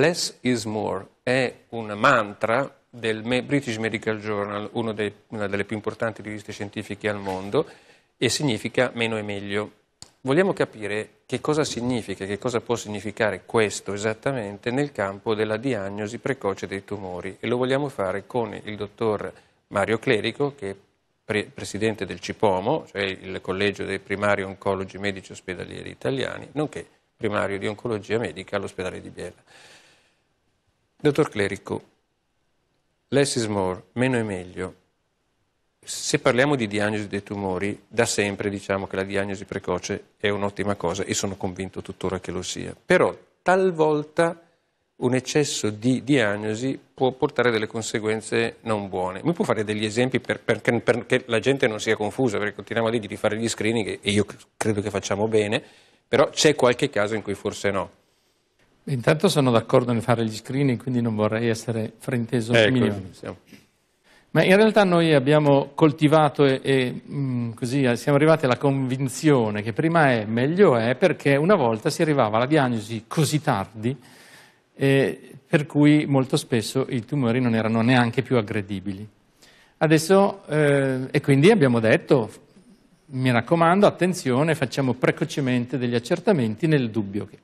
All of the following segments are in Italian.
Less is more è un mantra del British Medical Journal, dei, una delle più importanti riviste scientifiche al mondo, e significa meno è meglio. Vogliamo capire che cosa significa, che cosa può significare questo esattamente nel campo della diagnosi precoce dei tumori e lo vogliamo fare con il dottor Mario Clerico, che è pre- presidente del CIPOMO, cioè il Collegio dei Primari Oncologi Medici Ospedalieri Italiani, nonché primario di oncologia medica all'ospedale di Biella. Dottor Clerico, less is more, meno è meglio. Se parliamo di diagnosi dei tumori, da sempre diciamo che la diagnosi precoce è un'ottima cosa e sono convinto tuttora che lo sia. Però talvolta un eccesso di diagnosi può portare delle conseguenze non buone. Mi può fare degli esempi per, per, per, perché la gente non sia confusa, perché continuiamo a dire di fare gli screening e io credo che facciamo bene, però c'è qualche caso in cui forse no. Intanto sono d'accordo nel fare gli screening, quindi non vorrei essere frainteso ecco, diciamo. Ma in realtà noi abbiamo coltivato e, e mh, mm, così eh, siamo arrivati alla convinzione che prima è meglio è perché una volta si arrivava alla diagnosi così tardi eh, per cui molto spesso i tumori non erano neanche più aggredibili. Adesso, eh, e quindi abbiamo detto, mi raccomando, attenzione, facciamo precocemente degli accertamenti nel dubbio che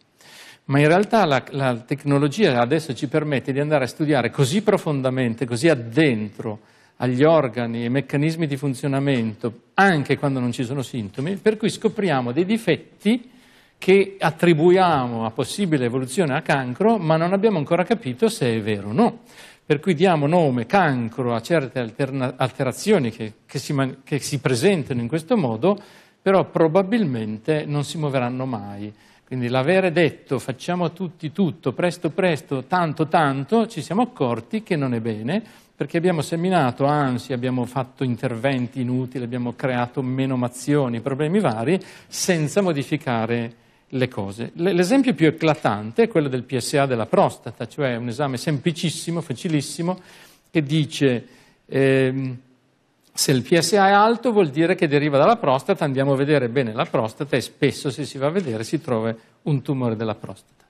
ma in realtà la, la, tecnologia adesso ci permette di andare a studiare così profondamente, così addentro agli organi e meccanismi di funzionamento, anche quando non ci sono sintomi, per cui scopriamo dei difetti che attribuiamo a possibile evoluzione a cancro, ma non abbiamo ancora capito se è vero o no. Per cui diamo nome cancro a certe alterna, alterazioni che, che, si, che si presentano in questo modo, però probabilmente non si muoveranno mai quindi l'avere detto facciamo tutti tutto, presto presto, tanto tanto, ci siamo accorti che non è bene perché abbiamo seminato ansia, abbiamo fatto interventi inutili, abbiamo creato menomazioni, problemi vari, senza modificare le cose. L'esempio più eclatante è quello del PSA della prostata, cioè un esame semplicissimo, facilissimo, che dice... Ehm, se il PSA è alto vuol dire che deriva dalla prostata, andiamo a vedere bene la prostata e spesso se si va a vedere si trova un tumore della prostata.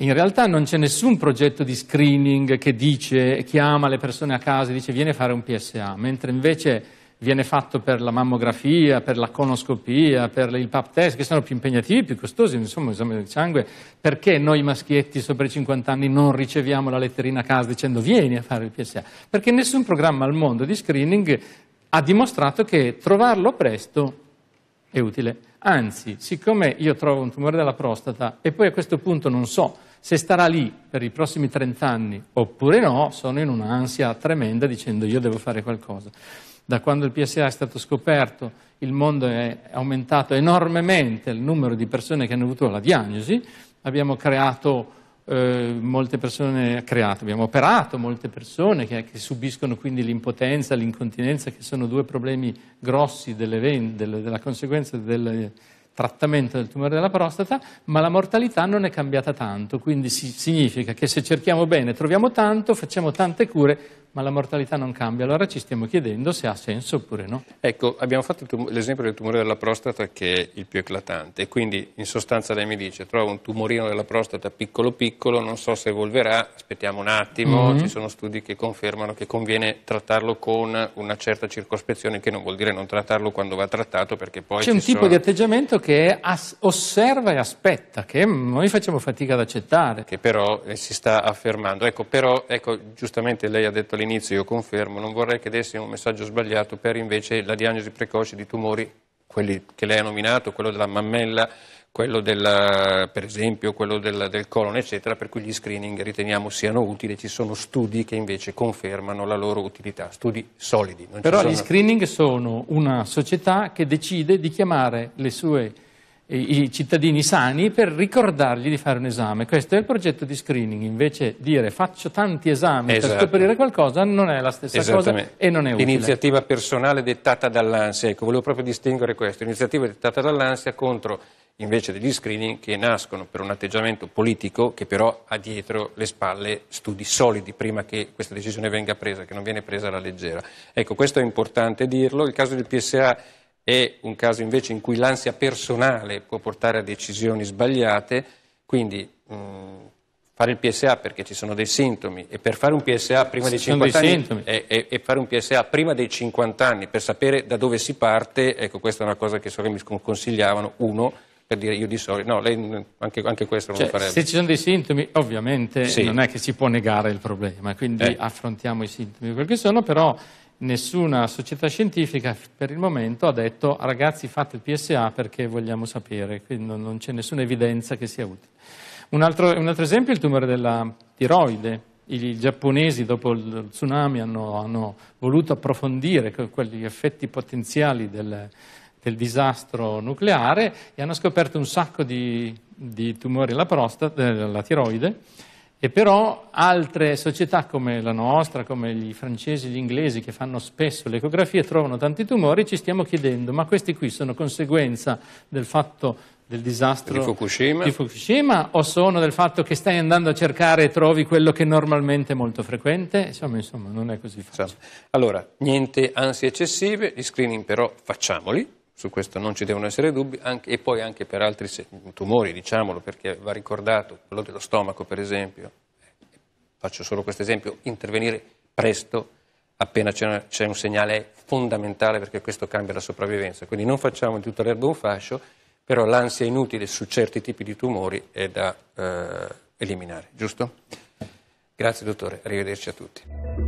In realtà non c'è nessun progetto di screening che dice, chiama le persone a casa e dice vieni a fare un PSA, mentre invece viene fatto per la mammografia, per la conoscopia, per il pap test, che sono più impegnativi, più costosi, insomma, l'esame del sangue, perché noi maschietti sopra i 50 anni non riceviamo la letterina a casa dicendo vieni a fare il PSA? Perché nessun programma al mondo di screening ha dimostrato che trovarlo presto è utile. Anzi, siccome io trovo un tumore della prostata e poi a questo punto non so se starà lì per i prossimi 30 anni oppure no, sono in un'ansia tremenda dicendo io devo fare qualcosa da quando il PSA è stato scoperto il mondo è aumentato enormemente il numero di persone che hanno avuto la diagnosi, abbiamo creato eh, molte persone, creato, abbiamo operato molte persone che, che subiscono quindi l'impotenza, l'incontinenza, che sono due problemi grossi delle, delle, della conseguenza del trattamento del tumore della prostata, ma la mortalità non è cambiata tanto, quindi si, significa che se cerchiamo bene troviamo tanto, facciamo tante cure, ma la mortalità non cambia. Allora ci stiamo chiedendo se ha senso oppure no. Ecco, abbiamo fatto l'esempio del tumore della prostata che è il più eclatante, quindi in sostanza lei mi dice trovo un tumorino della prostata piccolo piccolo, non so se evolverà, aspettiamo un attimo, mm -hmm. ci sono studi che confermano che conviene trattarlo con una certa circospezione, che non vuol dire non trattarlo quando va trattato perché poi... C'è un tipo sono... di atteggiamento che osserva e aspetta, che noi facciamo fatica ad accettare. Che però eh, si sta affermando. Ecco, però, ecco, giustamente lei ha detto all'inizio, io confermo, non vorrei che dessi un messaggio sbagliato per invece la diagnosi precoce di tumori, quelli che lei ha nominato, quello della mammella, quello della, per esempio quello del, del colon, eccetera, per cui gli screening riteniamo siano utili, ci sono studi che invece confermano la loro utilità, studi solidi. Non Però sono... gli screening sono una società che decide di chiamare le sue i cittadini sani per ricordargli di fare un esame. Questo è il progetto di screening, invece dire faccio tanti esami esatto. per scoprire qualcosa non è la stessa cosa e non è utile. L'iniziativa personale dettata dall'ansia, ecco, volevo proprio distinguere questo, l'iniziativa dettata dall'ansia contro invece degli screening che nascono per un atteggiamento politico che però ha dietro le spalle studi solidi prima che questa decisione venga presa, che non viene presa alla leggera. Ecco, questo è importante dirlo, il caso del PSA è un caso invece in cui l'ansia personale può portare a decisioni sbagliate, quindi mh, mm, fare il PSA perché ci sono dei sintomi e per fare un PSA prima dei 50 dei anni e, e, e, fare un PSA prima dei 50 anni per sapere da dove si parte, ecco questa è una cosa che so che mi consigliavano, uno per dire io di solito, no, lei anche, anche questo cioè, non lo cioè, farebbe. Se ci sono dei sintomi, ovviamente sì. non è che si può negare il problema, quindi eh. affrontiamo i sintomi perché sono, però nessuna società scientifica per il momento ha detto ragazzi fate il PSA perché vogliamo sapere, quindi non, c'è nessuna evidenza che sia utile. Un altro, un altro esempio è il tumore della tiroide. I, giapponesi dopo il tsunami hanno, hanno voluto approfondire quegli effetti potenziali del, del disastro nucleare e hanno scoperto un sacco di, di tumori alla prostata, eh, alla tiroide e però altre società come la nostra, come i francesi, gli inglesi che fanno spesso l'ecografia, e trovano tanti tumori, ci stiamo chiedendo ma questi qui sono conseguenza del fatto del disastro di Fukushima. di Fukushima. o sono del fatto che stai andando a cercare e trovi quello che normalmente è molto frequente? Insomma, insomma non è così facile. Allora, niente ansie eccessive, gli screening però facciamoli, su questo non ci devono essere dubbi, anche, e poi anche per altri tumori, diciamolo, perché va ricordato, quello dello stomaco per esempio, eh, faccio solo questo esempio, intervenire presto appena c'è un segnale fondamentale perché questo cambia la sopravvivenza, quindi non facciamo di tutta l'erba un fascio, però l'ansia inutile su certi tipi di tumori è da eh, eliminare, giusto? Grazie dottore, arrivederci a tutti.